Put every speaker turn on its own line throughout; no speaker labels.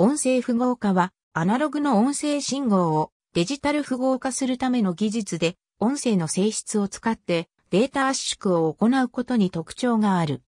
音声符号化は、アナログの音声信号をデジタル符号化するための技術で、音声の性質を使ってデータ圧縮を行うことに特徴がある。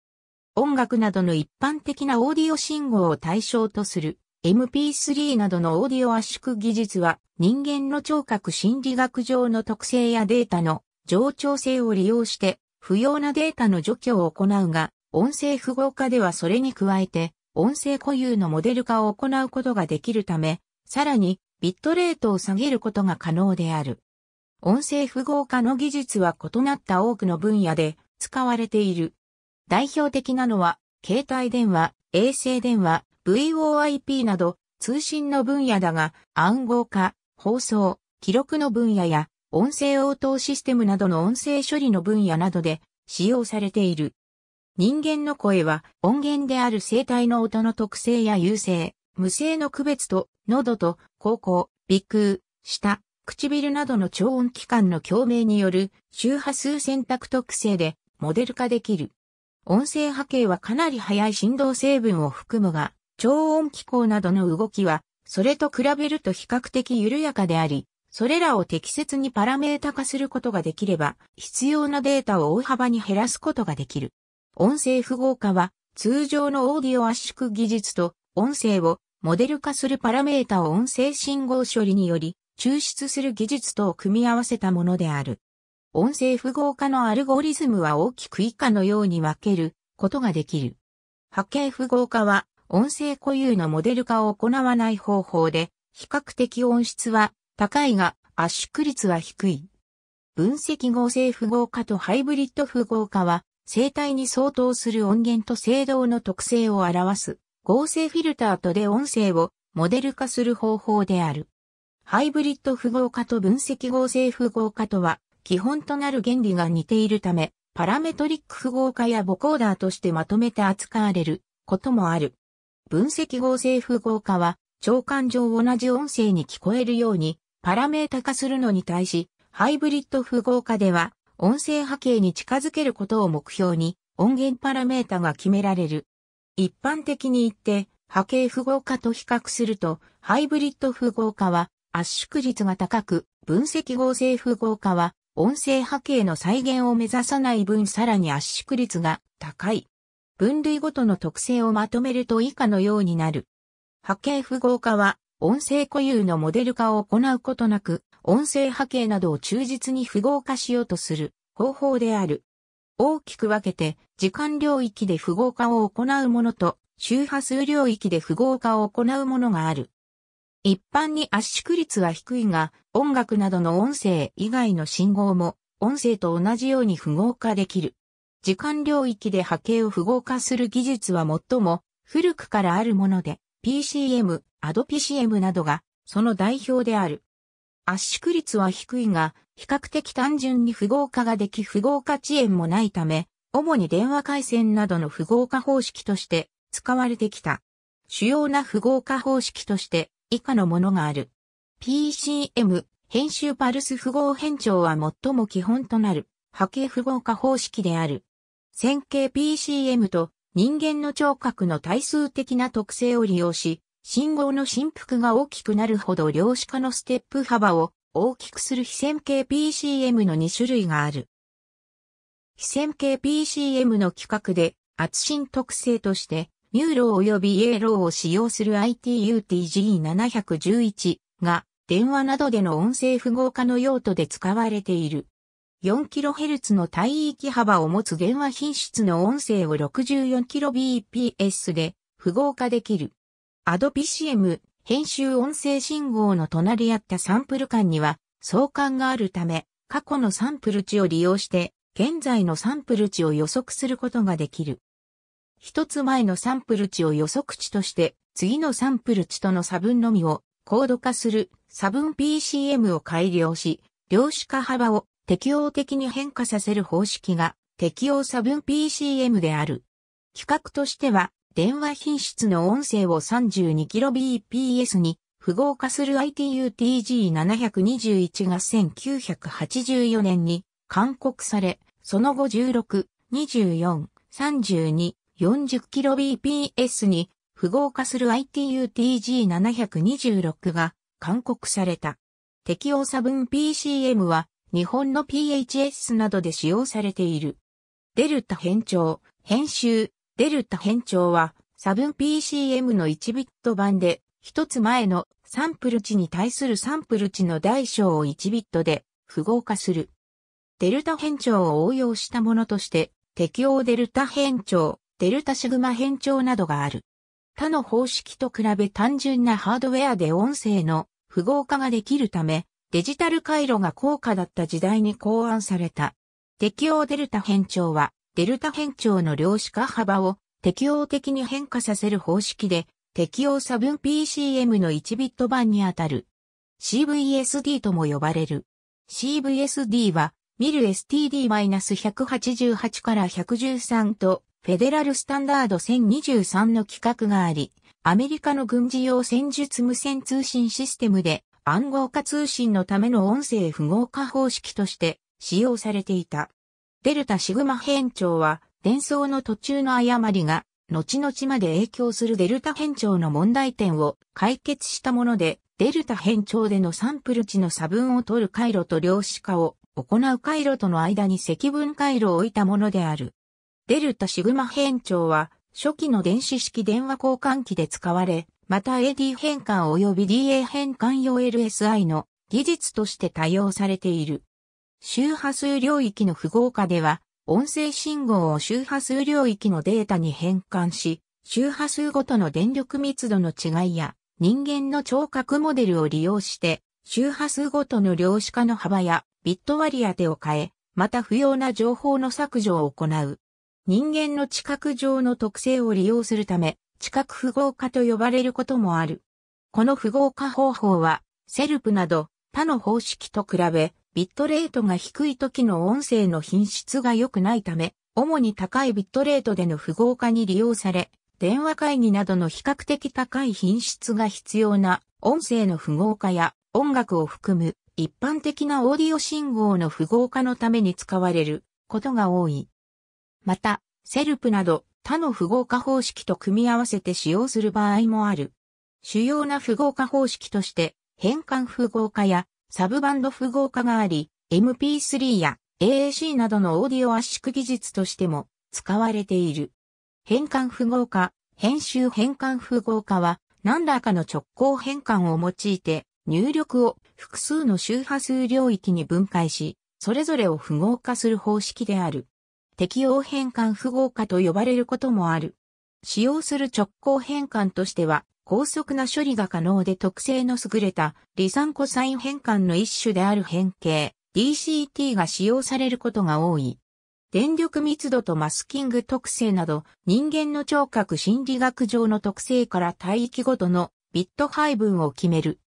音楽などの一般的なオーディオ信号を対象とする MP3 などのオーディオ圧縮技術は人間の聴覚心理学上の特性やデータの冗長性を利用して不要なデータの除去を行うが音声符号化ではそれに加えて音声固有のモデル化を行うことができるため、さらにビットレートを下げることが可能である。音声符号化の技術は異なった多くの分野で使われている。代表的なのは、携帯電話、衛星電話、VOIP など通信の分野だが、暗号化、放送、記録の分野や、音声応答システムなどの音声処理の分野などで使用されている。人間の声は音源である声帯の音の特性や優勢、無声の区別と、喉と、口腔、鼻腔、舌、唇などの超音器官の共鳴による周波数選択特性でモデル化できる。音声波形はかなり速い振動成分を含むが、超音機構などの動きは、それと比べると比較的緩やかであり、それらを適切にパラメータ化することができれば、必要なデータを大幅に減らすことができる。音声符号化は通常のオーディオ圧縮技術と音声をモデル化するパラメータを音声信号処理により抽出する技術とを組み合わせたものである。音声符号化のアルゴリズムは大きく以下のように分けることができる。波形符号化は音声固有のモデル化を行わない方法で比較的音質は高いが圧縮率は低い。分析合成符号化とハイブリッド符号化は生体に相当する音源と声道の特性を表す合成フィルターとで音声をモデル化する方法である。ハイブリッド符号化と分析合成符号化とは基本となる原理が似ているため、パラメトリック符号化やボコーダーとしてまとめて扱われることもある。分析合成符号化は、聴感上同じ音声に聞こえるようにパラメータ化するのに対し、ハイブリッド符号化では音声波形に近づけることを目標に音源パラメータが決められる。一般的に言って波形符号化と比較するとハイブリッド符号化は圧縮率が高く分析合成符号化は音声波形の再現を目指さない分さらに圧縮率が高い。分類ごとの特性をまとめると以下のようになる。波形符号化は音声固有のモデル化を行うことなく音声波形などを忠実に符号化しようとする方法である。大きく分けて、時間領域で符号化を行うものと、周波数領域で符号化を行うものがある。一般に圧縮率は低いが、音楽などの音声以外の信号も、音声と同じように符号化できる。時間領域で波形を符号化する技術は最も古くからあるもので、PCM、ADPCM などがその代表である。圧縮率は低いが、比較的単純に符号化ができ符号化遅延もないため、主に電話回線などの符号化方式として使われてきた。主要な符号化方式として以下のものがある。PCM、編集パルス符号変調は最も基本となる波形符号化方式である。線形 PCM と人間の聴覚の対数的な特性を利用し、信号の振幅が大きくなるほど量子化のステップ幅を大きくする非線形 PCM の2種類がある。非線形 PCM の規格で圧振特性としてニューロー及びイエローを使用する ITUTG711 が電話などでの音声符号化の用途で使われている。4kHz の帯域幅を持つ電話品質の音声を 64kbps で符号化できる。アド p シエム、編集音声信号の隣り合ったサンプル間には相関があるため、過去のサンプル値を利用して、現在のサンプル値を予測することができる。一つ前のサンプル値を予測値として、次のサンプル値との差分のみを高度化する差分 PCM を改良し、量子化幅を適応的に変化させる方式が適応差分 PCM である。企画としては、電話品質の音声を 32kbps に符号化する ITUTG721 が1984年に勧告され、その後16、24、32、40kbps に符号化する ITUTG726 が勧告された。適用差分 PCM は日本の PHS などで使用されている。デルタ変調、編集、デルタ変調は分 p c m の1ビット版で、一つ前のサンプル値に対するサンプル値の大小を1ビットで符号化する。デルタ変調を応用したものとして、適応デルタ変調、デルタシグマ変調などがある。他の方式と比べ単純なハードウェアで音声の符号化ができるため、デジタル回路が高価だった時代に考案された。適応デルタ変調は、デルタ変調の量子化幅を適応的に変化させる方式で、適応差分 PCM の1ビット版にあたる CVSD とも呼ばれる。CVSD は、ミル STD-188 から113と、フェデラルスタンダード1023の規格があり、アメリカの軍事用戦術無線通信システムで暗号化通信のための音声符号化方式として使用されていた。デルタシグマ変調は、伝送の途中の誤りが、後々まで影響するデルタ変調の問題点を解決したもので、デルタ変調でのサンプル値の差分を取る回路と量子化を行う回路との間に積分回路を置いたものである。デルタシグマ変調は、初期の電子式電話交換機で使われ、また AD 変換及び DA 変換用 LSI の技術として多用されている。周波数領域の符号化では、音声信号を周波数領域のデータに変換し、周波数ごとの電力密度の違いや人間の聴覚モデルを利用して、周波数ごとの量子化の幅やビット割り当てを変え、また不要な情報の削除を行う。人間の知覚上の特性を利用するため、知覚符号化と呼ばれることもある。この符号化方法は、セルプなど他の方式と比べ、ビットレートが低い時の音声の品質が良くないため、主に高いビットレートでの符号化に利用され、電話会議などの比較的高い品質が必要な音声の符号化や音楽を含む一般的なオーディオ信号の符号化のために使われることが多い。また、セルプなど他の符号化方式と組み合わせて使用する場合もある。主要な符号化方式として、変換符号化やサブバンド符号化があり、MP3 や AAC などのオーディオ圧縮技術としても使われている。変換符号化、編集変換符号化は何らかの直行変換を用いて入力を複数の周波数領域に分解し、それぞれを符号化する方式である。適応変換符号化と呼ばれることもある。使用する直行変換としては、高速な処理が可能で特性の優れた離散コサイン変換の一種である変形 DCT が使用されることが多い。電力密度とマスキング特性など人間の聴覚心理学上の特性から帯域ごとのビット配分を決める。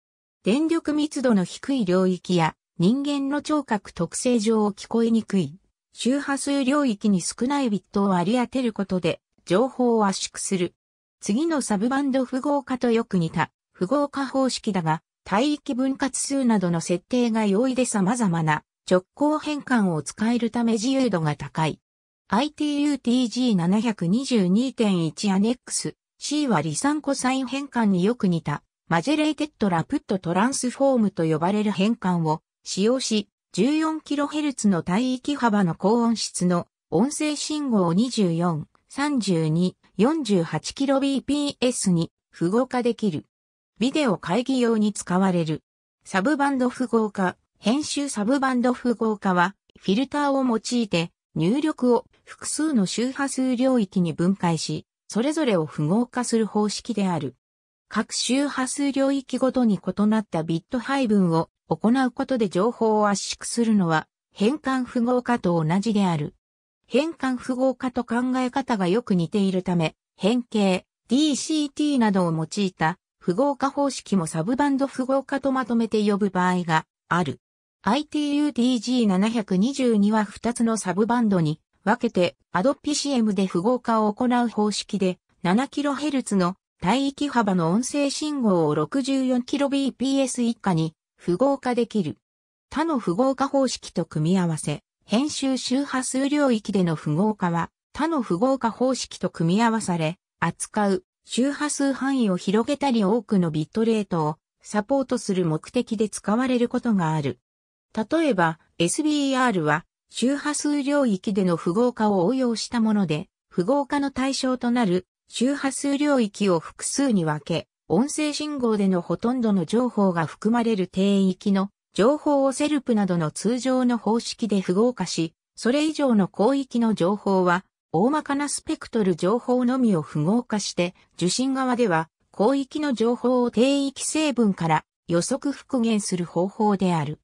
電力密度の低い領域や人間の聴覚特性上を聞こえにくい周波数領域に少ないビットを割り当てることで情報を圧縮する。次のサブバンド符号化とよく似た符号化方式だが、帯域分割数などの設定が容易で様々な直行変換を使えるため自由度が高い。ITUTG722.1 アネックス C は離散コサイン変換によく似たマジェレイテッドラプットトランスフォームと呼ばれる変換を使用し 14kHz の帯域幅の高音質の音声信号を24、32、48kbps に符号化できる。ビデオ会議用に使われる。サブバンド符号化、編集サブバンド符号化は、フィルターを用いて、入力を複数の周波数領域に分解し、それぞれを符号化する方式である。各周波数領域ごとに異なったビット配分を行うことで情報を圧縮するのは変換符号化と同じである。変換符号化と考え方がよく似ているため、変形、DCT などを用いた符号化方式もサブバンド符号化とまとめて呼ぶ場合がある。ITUDG722 は2つのサブバンドに分けてアドピ c m で符号化を行う方式で 7kHz の帯域幅の音声信号を 64kbps 以下に符号化できる。他の符号化方式と組み合わせ、編集周波数領域での符号化は他の符号化方式と組み合わされ、扱う周波数範囲を広げたり多くのビットレートをサポートする目的で使われることがある。例えば SBR は周波数領域での符号化を応用したもので、符号化の対象となる周波数領域を複数に分け、音声信号でのほとんどの情報が含まれる定域の情報をセルプなどの通常の方式で符号化し、それ以上の広域の情報は、大まかなスペクトル情報のみを符号化して、受信側では、広域の情報を定域成分から予測復元する方法である。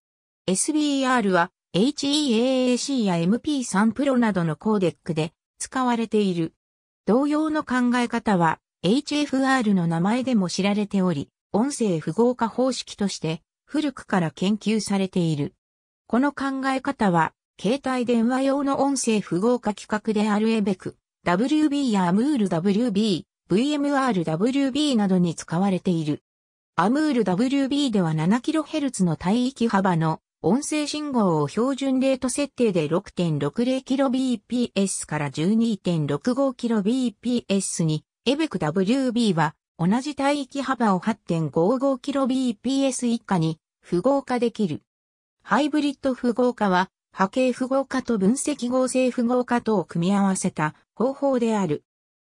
SBR は HEAAC や MP3 プロなどのコーデックで使われている。同様の考え方は HFR の名前でも知られており、音声符号化方式として古くから研究されている。この考え方は、携帯電話用の音声符号化規格であるエベク、WB やアムール w b VMRWB などに使われている。アムール w b では 7kHz の帯域幅の音声信号を標準レート設定で 6.60kbps から 12.65kbps に、エベク WB は同じ帯域幅を 8.55kbps 以下に符号化できる。ハイブリッド符号化は波形符号化と分析合成符号化とを組み合わせた方法である。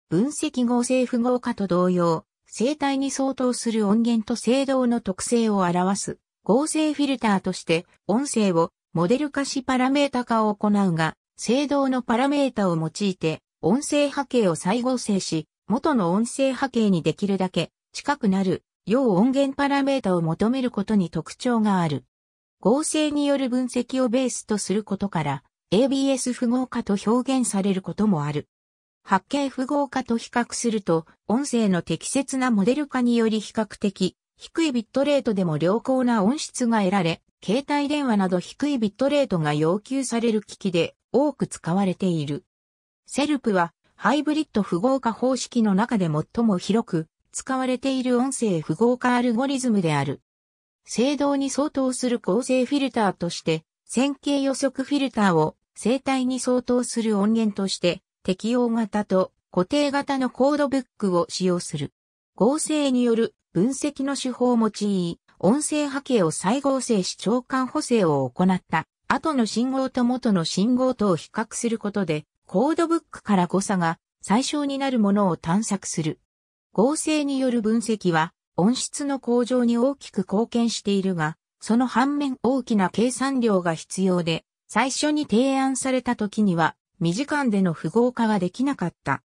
分析合成符号化と同様、生体に相当する音源と声道の特性を表す合成フィルターとして音声をモデル化しパラメータ化を行うが、声道のパラメータを用いて音声波形を再合成し、元の音声波形にできるだけ近くなる、要音源パラメータを求めることに特徴がある。合成による分析をベースとすることから、ABS 符号化と表現されることもある。波形符号化と比較すると、音声の適切なモデル化により比較的、低いビットレートでも良好な音質が得られ、携帯電話など低いビットレートが要求される機器で多く使われている。セルプはハイブリッド符号化方式の中で最も広く使われている音声符号化アルゴリズムである。制道に相当する構成フィルターとして、線形予測フィルターを生体に相当する音源として、適用型と固定型のコードブックを使用する。合成による分析の手法を用い、音声波形を再合成し長間補正を行った後の信号と元の信号とを比較することで、コードブックから誤差が最小になるものを探索する。合成による分析は音質の向上に大きく貢献しているが、その反面大きな計算量が必要で、最初に提案された時には未時間での符号化ができなかった。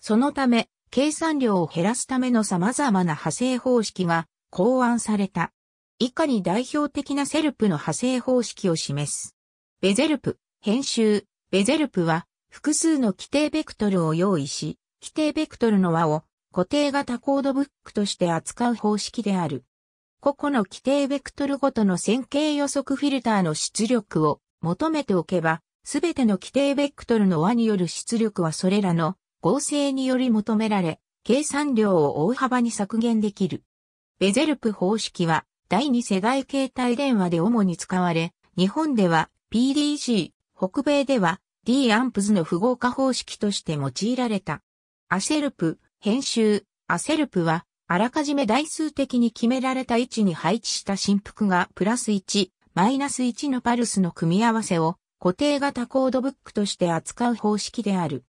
そのため、計算量を減らすための様々な派生方式が考案された。以下に代表的なセルプの派生方式を示す。ベゼルプ、編集。ベゼルプは複数の規定ベクトルを用意し、規定ベクトルの和を固定型コードブックとして扱う方式である。個々の規定ベクトルごとの線形予測フィルターの出力を求めておけば、すべての規定ベクトルの和による出力はそれらの合成により求められ、計算量を大幅に削減できる。ベゼルプ方式は第二世代携帯電話で主に使われ、日本では PDC、北米では D アンプズの符号化方式として用いられた。アセルプ、編集、アセルプは、あらかじめ代数的に決められた位置に配置した振幅がプラス1、マイナス1のパルスの組み合わせを固定型コードブックとして扱う方式である。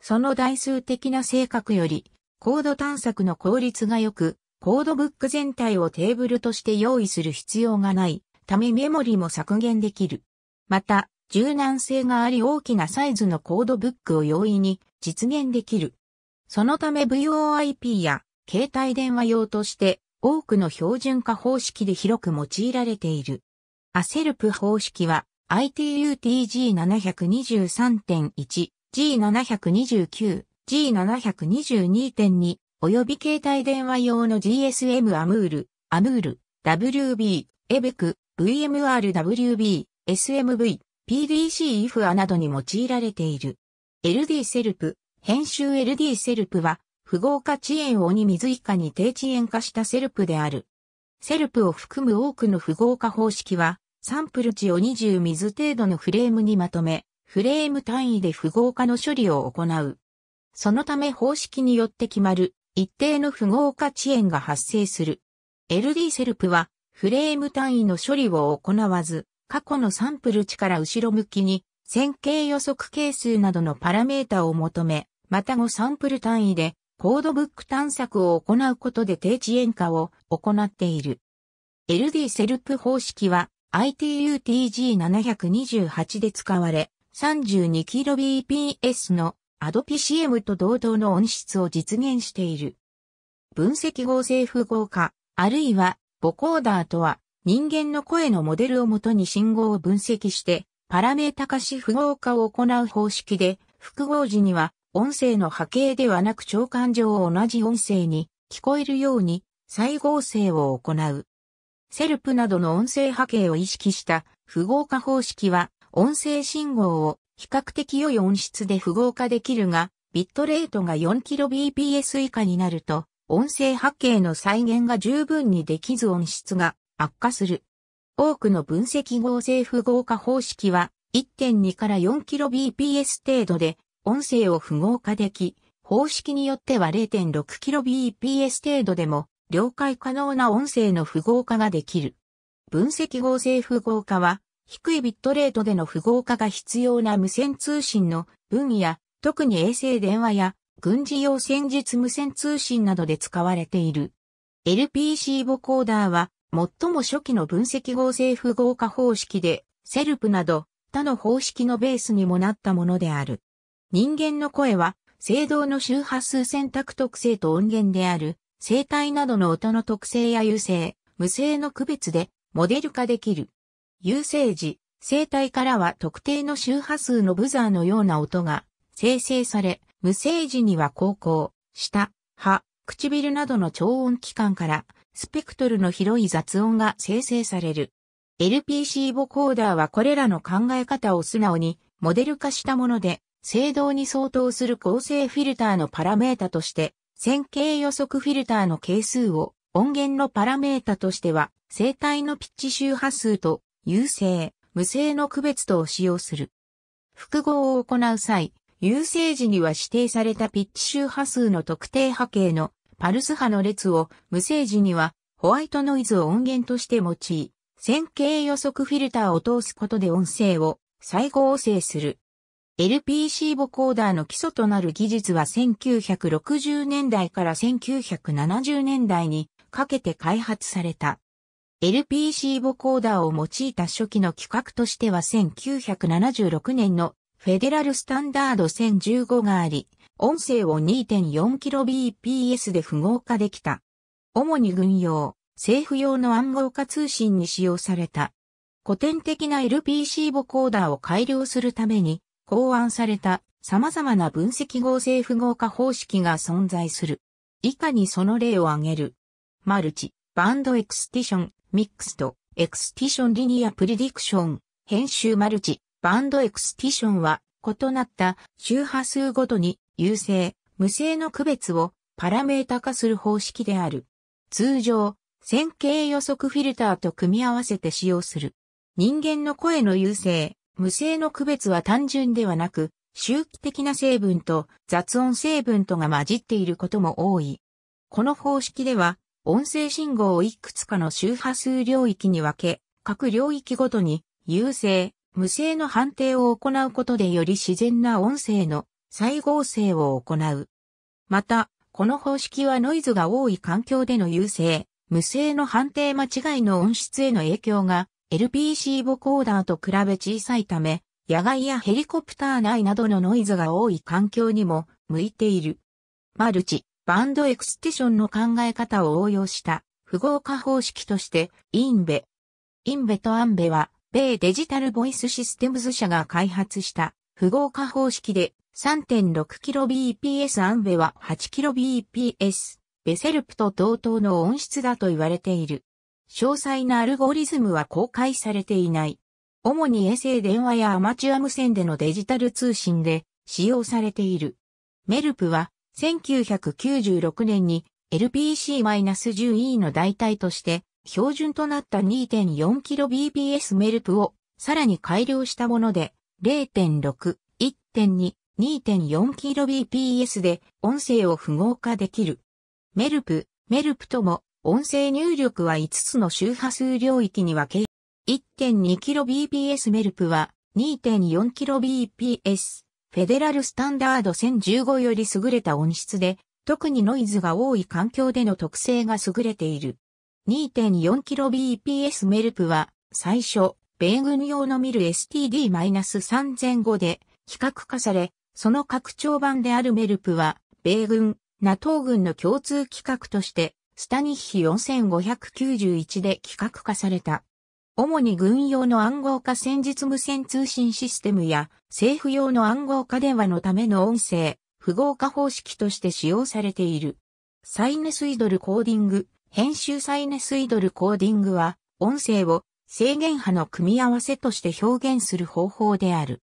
その代数的な性格より、コード探索の効率が良く、コードブック全体をテーブルとして用意する必要がないためメモリも削減できる。また、柔軟性があり大きなサイズのコードブックを容易に実現できる。そのため VoIP や携帯電話用として多くの標準化方式で広く用いられている。アセルプ方式は ITUTG723.1、G729、G722.2 および携帯電話用の GSM アムール、アムール、WB、エベク、VMRWB、SMV、PDC イフアなどに用いられている。LD セルプ、編集 LD セルプは、符号化遅延を2水以下に低遅延化したセルプである。セルプを含む多くの符号化方式は、サンプル値を20水程度のフレームにまとめ、フレーム単位で符号化の処理を行う。そのため方式によって決まる一定の符号化遅延が発生する。LD セルプはフレーム単位の処理を行わず、過去のサンプル値から後ろ向きに、線形予測係数などのパラメータを求め、また5サンプル単位で、コードブック探索を行うことで低遅延化を行っている。LD セルプ方式は ITUTG728 で使われ、32kbps の ADPCM と同等の音質を実現している。分析合成符号化、あるいはボコーダーとは人間の声のモデルをもとに信号を分析して、パラメータ化し符号化を行う方式で、複合時には音声の波形ではなく聴感上同じ音声に聞こえるように再合成を行う。セルプなどの音声波形を意識した符号化方式は音声信号を比較的良い音質で符号化できるが、ビットレートが 4kbps 以下になると、音声波形の再現が十分にできず音質が悪化する。多くの分析合成符号化方式は1.2から 4kbps 程度で音声を符号化でき、方式によっては 0.6kbps 程度でも了解可能な音声の符号化ができる。分析合成符号化は低いビットレートでの符号化が必要な無線通信の分野、特に衛星電話や軍事用戦術無線通信などで使われている。LPC ボコーダーは最も初期の分析合成符号化方式で、セルプなど他の方式のベースにもなったものである。人間の声は、声道の周波数選択特性と音源である、声帯などの音の特性や優勢、無声の区別で、モデル化できる。優勢時、声帯からは特定の周波数のブザーのような音が生成され、無声時には高校、下、歯、唇などの超音器官からスペクトルの広い雑音が生成される。LPC ボコーダーはこれらの考え方を素直にモデル化したもので、正動に相当する構成フィルターのパラメータとして、線形予測フィルターの係数を音源のパラメータとしては、生体のピッチ周波数と有声、無声の区別とを使用する。複合を行う際、有声時には指定されたピッチ周波数の特定波形のパルス波の列を無声時にはホワイトノイズを音源として用い、線形予測フィルターを通すことで音声を再合成する。LPC ボコーダーの基礎となる技術は1960年代から1970年代にかけて開発された。LPC ボコーダーを用いた初期の規格としては1976年のフェデラルスタンダード1015があり、音声を 2.4kbps で符号化できた。主に軍用、政府用の暗号化通信に使用された。古典的な LPC ボコーダーを改良するために考案された様々な分析合成符号化方式が存在する。以下にその例を挙げる。マルチ、バンドエクスティション、ミックスと、エクスティションリニアプリディクション、編集マルチ、バンドエクスティションは異なった周波数ごとに有性、無性の区別をパラメータ化する方式である。通常、線形予測フィルターと組み合わせて使用する。人間の声の有性、無性の区別は単純ではなく、周期的な成分と雑音成分とが混じっていることも多い。この方式では、音声信号をいくつかの周波数領域に分け、各領域ごとに、有性、無性の判定を行うことでより自然な音声の再合成を行う。また、この方式はノイズが多い環境での優勢、無声の判定間違いの音質への影響が LPC ボコーダーと比べ小さいため、野外やヘリコプター内などのノイズが多い環境にも向いている。マルチ、バンドエクステションの考え方を応用した符号化方式としてインベ。インベとアンベは米デジタルボイスシステムズ社が開発した符号化方式で 3.6kbps アンベは 8kbps、ベセルプと同等の音質だと言われている。詳細なアルゴリズムは公開されていない。主に衛星電話やアマチュア無線でのデジタル通信で使用されている。メルプは1996年に LPC-10E の代替として標準となった 2.4kbps メルプをさらに改良したもので0.6、1.2、2.4kbps で音声を符号化できる。メルプ、メルプとも音声入力は5つの周波数領域に分け、1.2kbps メルプは 2.4kbps フェデラルスタンダード1015より優れた音質で、特にノイズが多い環境での特性が優れている。2.4kbps メルプは、最初、米軍用のミル STD-3005 で、比較化され、その拡張版であるメルプは、米軍、NATO 軍の共通規格として、スタニッヒ4591で規格化された。主に軍用の暗号化戦術無線通信システムや政府用の暗号化電話のための音声、符号化方式として使用されている。サイネスイドルコーディング、編集サイネスイドルコーディングは、音声を制限波の組み合わせとして表現する方法である。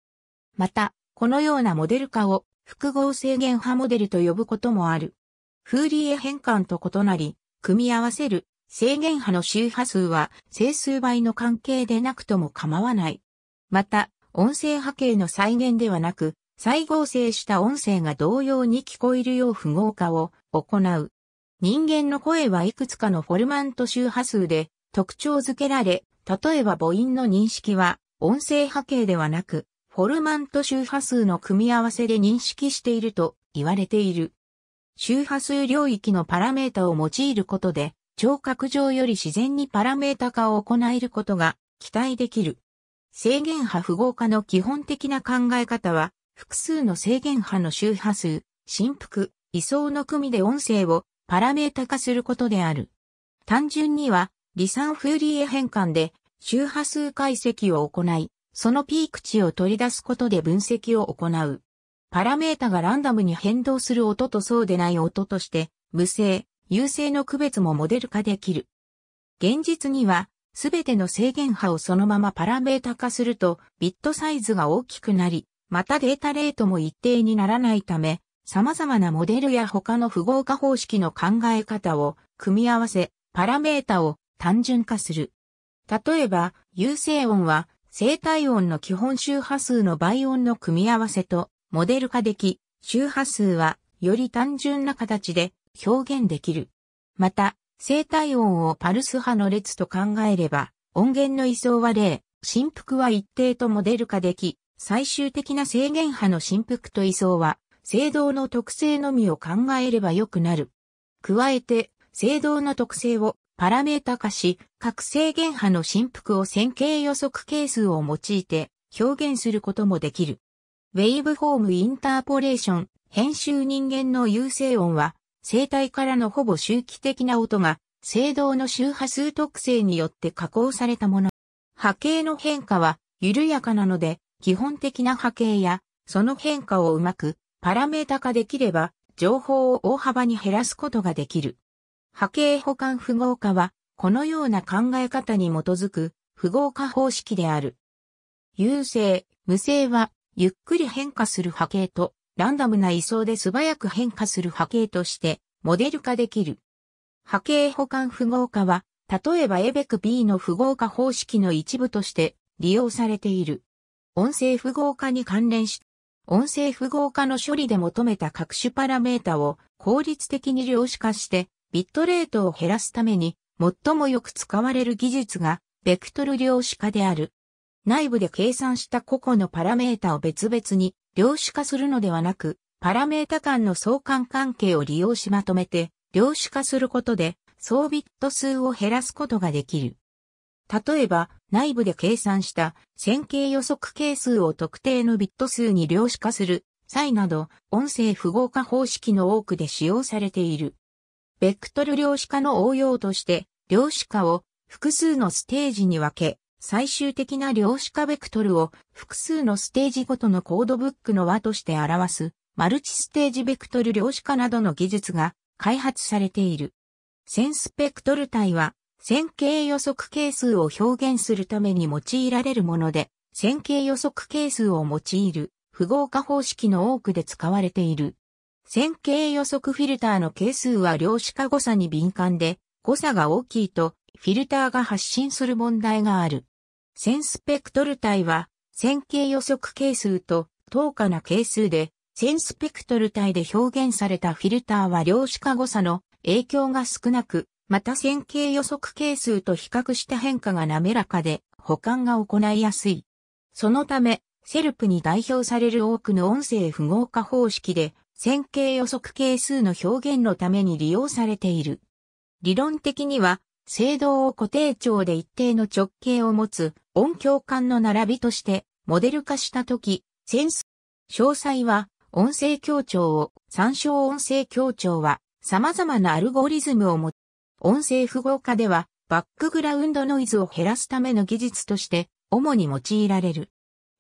また、このようなモデル化を複合制限波モデルと呼ぶこともある。フーリエ変換と異なり、組み合わせる制限波の周波数は整数倍の関係でなくとも構わない。また、音声波形の再現ではなく、再合成した音声が同様に聞こえるよう符号化を行う。人間の声はいくつかのフォルマント周波数で特徴づけられ、例えば母音の認識は音声波形ではなくフォルマンと周波数の組み合わせで認識していると言われている。周波数領域のパラメータを用いることで、聴覚上より自然にパラメータ化を行えることが期待できる。制限波符号化の基本的な考え方は、複数の制限波の周波数、振幅、位相の組で音声をパラメータ化することである。単純には、離散フーリエ変換で周波数解析を行い、そのピーク値を取り出すことで分析を行う。パラメータがランダムに変動する音とそうでない音として、無声、有声の区別もモデル化できる。現実には、すべての制限波をそのままパラメータ化すると、ビットサイズが大きくなり、またデータレートも一定にならないため、様々なモデルや他の符号化方式の考え方を組み合わせ、パラメータを単純化する。例えば、有声音は生体音の基本周波数の倍音の組み合わせとモデル化でき、周波数はより単純な形で表現できる。また、生体音をパルス波の列と考えれば、音源の位相は0、振幅は一定とモデル化でき、最終的な制限波の振幅と位相は、制動の特性のみを考えれば良くなる。加えて、制動の特性をパラメータ化し、各制限波の振幅を線形予測係数を用いて表現することもできる。ウェイブフォームインターポレーション、編集人間の優勢音は、生体からのほぼ周期的な音が、声道の周波数特性によって加工されたもの。波形の変化は緩やかなので、基本的な波形や、その変化をうまくパラメータ化できれば、情報を大幅に減らすことができる。波形補完符号化は、このような考え方に基づく符号化方式である。優勢、無性は、ゆっくり変化する波形と、ランダムな位相で素早く変化する波形として、モデル化できる。波形補完符号化は、例えばエベク B の符号化方式の一部として利用されている。音声符号化に関連し、音声符号化の処理で求めた各種パラメータを効率的に量子化してビットレートを減らすために、最もよく使われる技術が、ベクトル量子化である。内部で計算した個々のパラメータを別々に量子化するのではなく、パラメータ間の相関関係を利用しまとめて、量子化することで、総ビット数を減らすことができる。例えば、内部で計算した線形予測係数を特定のビット数に量子化する際など、音声符号化方式の多くで使用されている。ベクトル量子化の応用として、量子化を複数のステージに分け、最終的な量子化ベクトルを複数のステージごとのコードブックの和として表す、マルチステージベクトル量子化などの技術が開発されている。センスペクトル体は、線形予測係数を表現するために用いられるもので、線形予測係数を用いる符号化方式の多くで使われている。線形予測フィルターの係数は量子化誤差に敏感で、誤差が大きいと、フィルターが発信する問題がある。線スペクトル体は、線形予測係数と、等価な係数で、線スペクトル体で表現されたフィルターは量子化誤差の影響が少なく、また線形予測係数と比較した変化が滑らかで、保管が行いやすい。そのため、セルプに代表される多くの音声符号化方式で、線形予測係数の表現のために利用されている。理論的には、制動を固定長で一定の直径を持つ音響管の並びとしてモデル化したとき、センス。詳細は音声協調を参照音声協調は様々なアルゴリズムを持つ。音声符号化ではバックグラウンドノイズを減らすための技術として主に用いられる。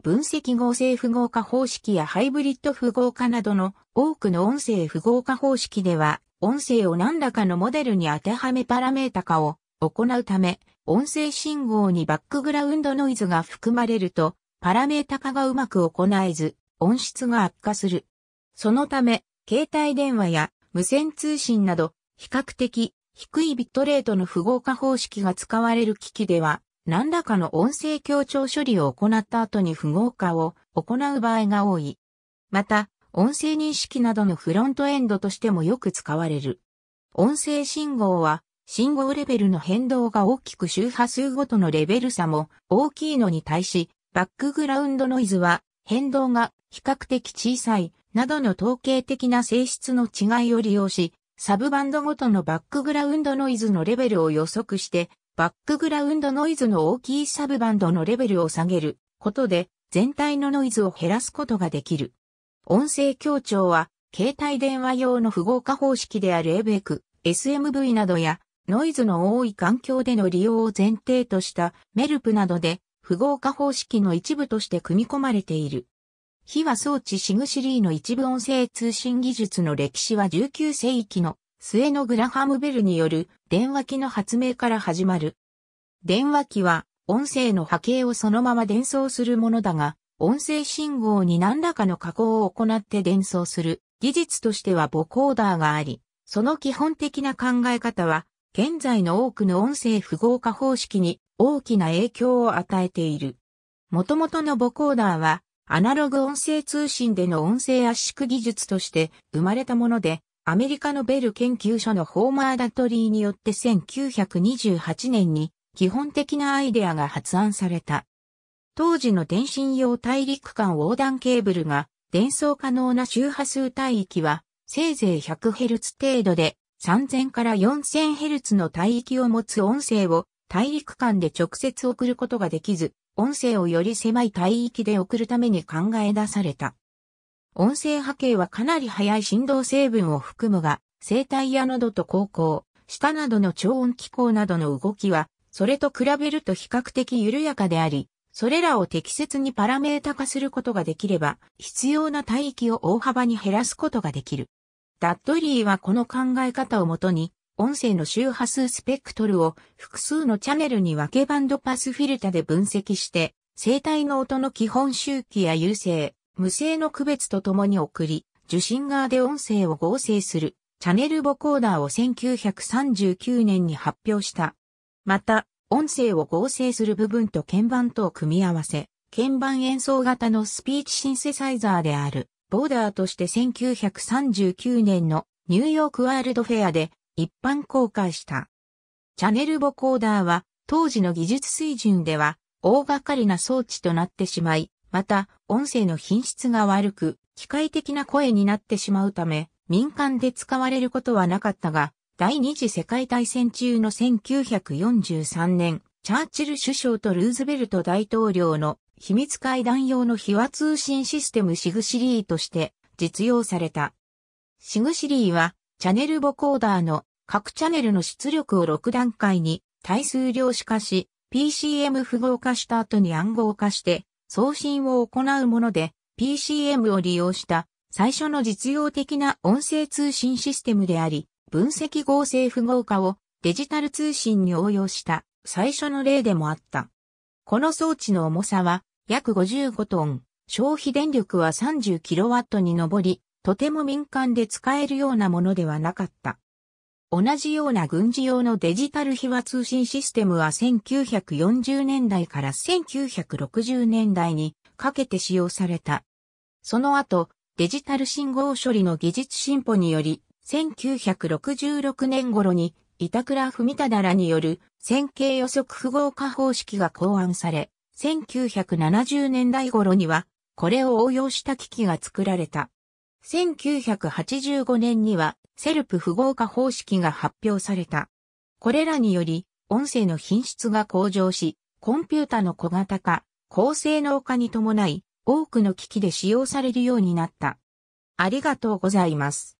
分析合成符号化方式やハイブリッド符号化などの多くの音声符号化方式では、音声を何らかのモデルに当てはめパラメータ化を行うため、音声信号にバックグラウンドノイズが含まれると、パラメータ化がうまく行えず、音質が悪化する。そのため、携帯電話や無線通信など、比較的低いビットレートの符号化方式が使われる機器では、何らかの音声強調処理を行った後に符号化を行う場合が多い。また、音声認識などのフロントエンドとしてもよく使われる。音声信号は、信号レベルの変動が大きく周波数ごとのレベル差も大きいのに対し、バックグラウンドノイズは変動が比較的小さいなどの統計的な性質の違いを利用し、サブバンドごとのバックグラウンドノイズのレベルを予測してバックグラウンドノイズの大きいサブバンドのレベルを下げることで全体のノイズを減らすことができる。音声強調は携帯電話用の符号化方式であるエベク、SMV などやノイズの多い環境での利用を前提としたメルプなどで符号化方式の一部として組み込まれている。非は装置シグシリーの一部音声通信技術の歴史は19世紀の末のグラハム・ベルによる電話機の発明から始まる。電話機は音声の波形をそのまま伝送するものだが、音声信号に何らかの加工を行って伝送する技術としてはボコーダーがあり、その基本的な考え方は、現在の多くの音声符号化方式に大きな影響を与えている。元々のボコーダーは、アナログ音声通信での音声圧縮技術として生まれたもので、アメリカのベル研究所のホーマー・ダトリーによって1928年に基本的なアイデアが発案された。当時の電信用大陸間横断ケーブルが伝送可能な周波数帯域はせいぜい 100Hz 程度で3000から 4000Hz の帯域を持つ音声を大陸間で直接送ることができず、音声をより狭い帯域で送るために考え出された。音声波形はかなり速い振動成分を含むが、声帯や喉と高校、舌などの超音機構などの動きは、それと比べると比較的緩やかであり、それらを適切にパラメータ化することができれば、必要な帯域を大幅に減らすことができる。ダッドリーはこの考え方をもとに、音声の周波数スペクトルを複数のチャンネルに分けバンドパスフィルタで分析して、声帯の音の基本周期や優勢、無声の区別とともに送り、受信側で音声を合成する、チャネルボコーダーを1939年に発表した。また、音声を合成する部分と鍵盤とを組み合わせ、鍵盤演奏型のスピーチシンセサイザーである、ボーダーとして1939年のニューヨークワールドフェアで一般公開した。チャネルボコーダーは当時の技術水準では大掛かりな装置となってしまい、また、音声の品質が悪く、機械的な声になってしまうため、民間で使われることはなかったが、第二次世界大戦中の1943年、チャーチル首相とルーズベルト大統領の秘密会談用の秘話通信システムシグシリーとして実用された。シグシリーは、チャネルボコーダーの各チャネルの出力を6段階に対数量子化し、PCM 符号化した後に暗号化して、送信を行うもので、PCM を利用した最初の実用的な音声通信システムであり、分析合成符号化をデジタル通信に応用した最初の例でもあった。この装置の重さは約55トン、消費電力は 30kW に上り、とても民間で使えるようなものではなかった。同じような軍事用のデジタル秘話通信システムは1940年代から1960年代にかけて使用された。その後、デジタル信号処理の技術進歩により、1966年頃に板倉文忠らによる線形予測符号化方式が考案され、1970年代頃にはこれを応用した機器が作られた。1985年にはセルプ符号化方式が発表された。これらにより、音声の品質が向上し、コンピュータの小型化、高性能化に伴い、多くの機器で使用されるようになった。ありがとうございます。